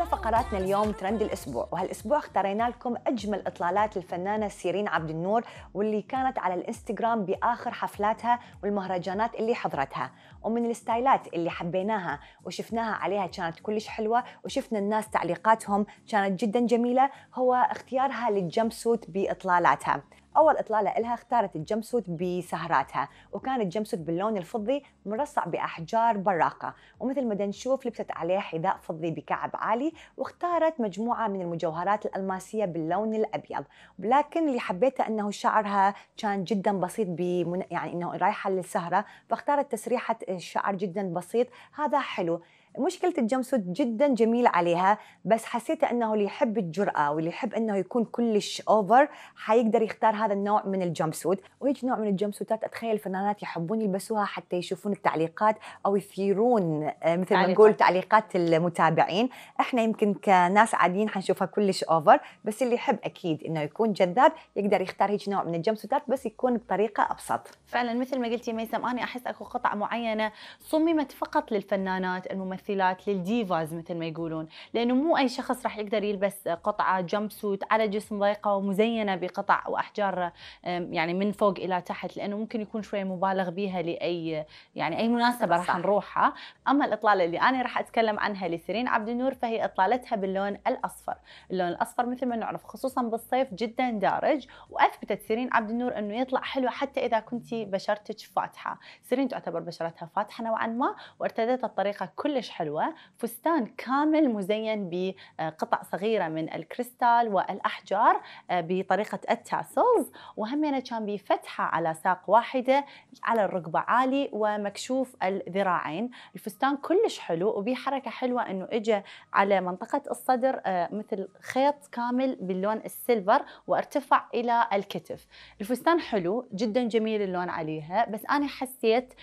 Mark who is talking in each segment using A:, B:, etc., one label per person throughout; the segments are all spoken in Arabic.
A: على فقراتنا اليوم ترند الاسبوع وهالاسبوع اخترينا لكم اجمل اطلالات الفنانه سيرين عبد النور واللي كانت على الانستغرام باخر حفلاتها والمهرجانات اللي حضرتها ومن الستايلات اللي حبيناها وشفناها عليها كانت كلش حلوه وشفنا الناس تعليقاتهم كانت جدا جميله هو اختيارها للجمب سوت باطلالاتها اول اطلاله لها اختارت الجمسوت بسهراتها وكان الجمسوت باللون الفضي مرصع باحجار براقه ومثل ما نشوف لبست عليه حذاء فضي بكعب عالي واختارت مجموعه من المجوهرات الالماسيه باللون الابيض لكن اللي حبيته انه شعرها كان جدا بسيط بمن... يعني انه رايحه للسهره فاختارت تسريحه الشعر جدا بسيط هذا حلو مشكله الجمب سوت جدا جميل عليها بس حسيت انه اللي يحب الجراه واللي يحب انه يكون كلش اوفر حيقدر يختار هذا النوع من الجمب سوت وهيج نوع من الجمب سوتات اتخيل الفنانات يحبون يلبسوها حتى يشوفون التعليقات او يثيرون آه، مثل ما نقول تعليقات المتابعين احنا يمكن كناس عاديين حنشوفها كلش اوفر بس اللي يحب اكيد انه يكون جذاب يقدر يختار هيك نوع من الجمب سوتات بس يكون بطريقه ابسط
B: فعلا مثل ما قلتي ميسم انا احس اكو قطع معينه صممت فقط للفنانات الممثلين ممثلات للديفاز مثل ما يقولون لانه مو اي شخص راح يقدر يلبس قطعه جمب سوت على جسم ضيقه ومزينه بقطع واحجار يعني من فوق الى تحت لانه ممكن يكون شوي مبالغ بها لاي يعني اي مناسبه راح نروحها اما الاطلاله اللي انا راح اتكلم عنها لسيرين عبد النور فهي اطلالتها باللون الاصفر اللون الاصفر مثل ما نعرف خصوصا بالصيف جدا دارج واثبتت سيرين عبد النور انه يطلع حلو حتى اذا كنتي بشرتك فاتحه سيرين تعتبر بشرتها فاتحه نوعا ما وارتدت الطريقه كلش حلوة فستان كامل مزين بقطع آه، صغيرة من الكريستال والأحجار آه، بطريقة التاسلز وهمينة يعني كان بفتحة على ساق واحدة على الركبة عالي ومكشوف الذراعين الفستان كلش حلو وبحركة حلوة أنه إجا على منطقة الصدر آه، مثل خيط كامل باللون السيلفر وارتفع إلى الكتف الفستان حلو جدا جميل اللون عليها بس أنا حسيت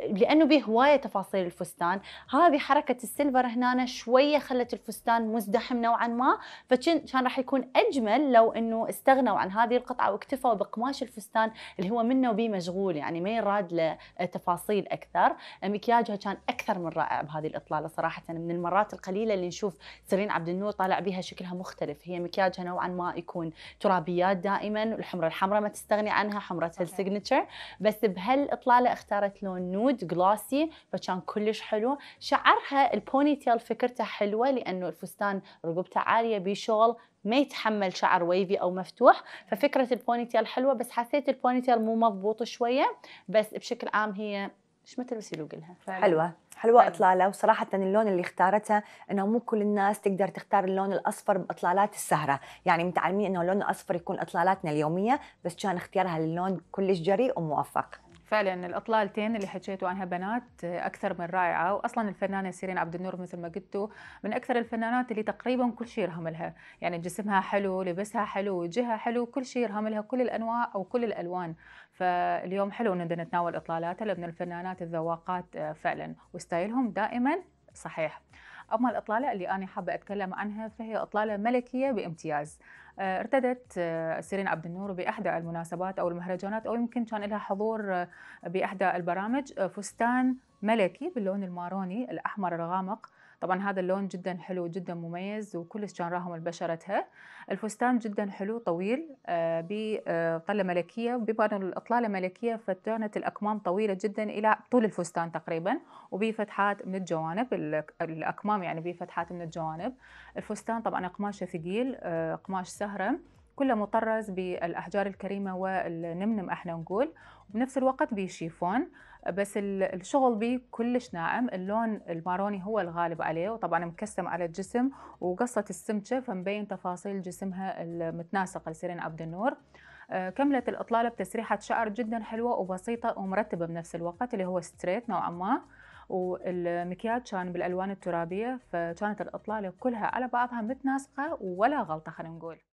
B: لأنه به هواية تفاصيل الفستان فهذه حركة السيلفر هنا شوية خلت الفستان مزدحم نوعا ما فكان راح يكون أجمل لو أنه استغنوا عن هذه القطعة واكتفوا بقماش الفستان اللي هو منه وبيه مشغول يعني ما يراد لتفاصيل أكثر مكياجها كان أكثر من رائع بهذه الإطلالة صراحة من المرات القليلة اللي نشوف سيرين عبد النور طالع بها شكلها مختلف هي مكياجها نوعا ما يكون ترابيات دائما الحمرة الحمراء ما تستغني عنها حمرتها السيجنتشر بس بهالإطلالة اختارت لون نود جلاسي فكان كلش حلو شعرها البونيتيل فكرته حلوه لانه الفستان رقبته عاليه بشغل ما يتحمل شعر ويفي او مفتوح ففكره البونيتيل حلوه بس حسيت البونيتيل مو مضبوط شويه بس بشكل عام هي
A: ايش مثل بس لوق لها حلوه حلوة إطلالة وصراحة اللون اللي اختارته إنه مو كل الناس تقدر تختار اللون الأصفر بإطلالات السهرة يعني متعلمين إنه اللون الأصفر يكون إطلالاتنا اليومية بس كان اختيارها للون كلش جريء وموفق
C: فعلا الاطلالتين اللي حكيتوا عنها بنات اكثر من رائعه واصلا الفنانه سيرين عبد النور مثل ما قلتوا من اكثر الفنانات اللي تقريبا كل شيء يرهم لها يعني جسمها حلو لبسها حلو وجهها حلو كل شيء يرهم لها كل الانواع او كل الالوان فاليوم حلو ان نتناول اطلالاتها لان الفنانات الذواقات آه، فعلا وستايلهم دائما صحيح أما الإطلالة اللي أنا حابة أتكلم عنها فهي إطلالة ملكية بامتياز آه، ارتدت آه، سيرين عبد النور بإحدى المناسبات أو المهرجانات أو يمكن كان لها حضور آه، بإحدى البرامج فستان ملكي باللون الماروني الأحمر الغامق طبعا هذا اللون جدا حلو جدا مميز وكلش كان راهم لبشرتها الفستان جدا حلو طويل آه، بطلة ملكية وبما الإطلالة ملكية فكانت الأكمام طويلة جدا إلى طول الفستان تقريبا وبفتحات من الجوانب الأكمام يعني بفتحات من الجوانب الفستان طبعا قماشه ثقيل آه، قماش سهرة كله مطرز بالأحجار الكريمة والنمنم احنا نقول وبنفس الوقت بشيفون بس الشغل بيه كلش ناعم اللون الماروني هو الغالب عليه وطبعا مكسم على الجسم وقصة السمكة فمبين تفاصيل جسمها المتناسقة لسيرين عبد النور آه، كملت الإطلالة بتسريحة شعر جدا حلوة وبسيطة ومرتبة بنفس الوقت اللي هو ستريت نوعا ما والمكياج كان بالالوان الترابيه فكانت الاطلاله كلها على بعضها متناسقه ولا غلطه خلينا نقول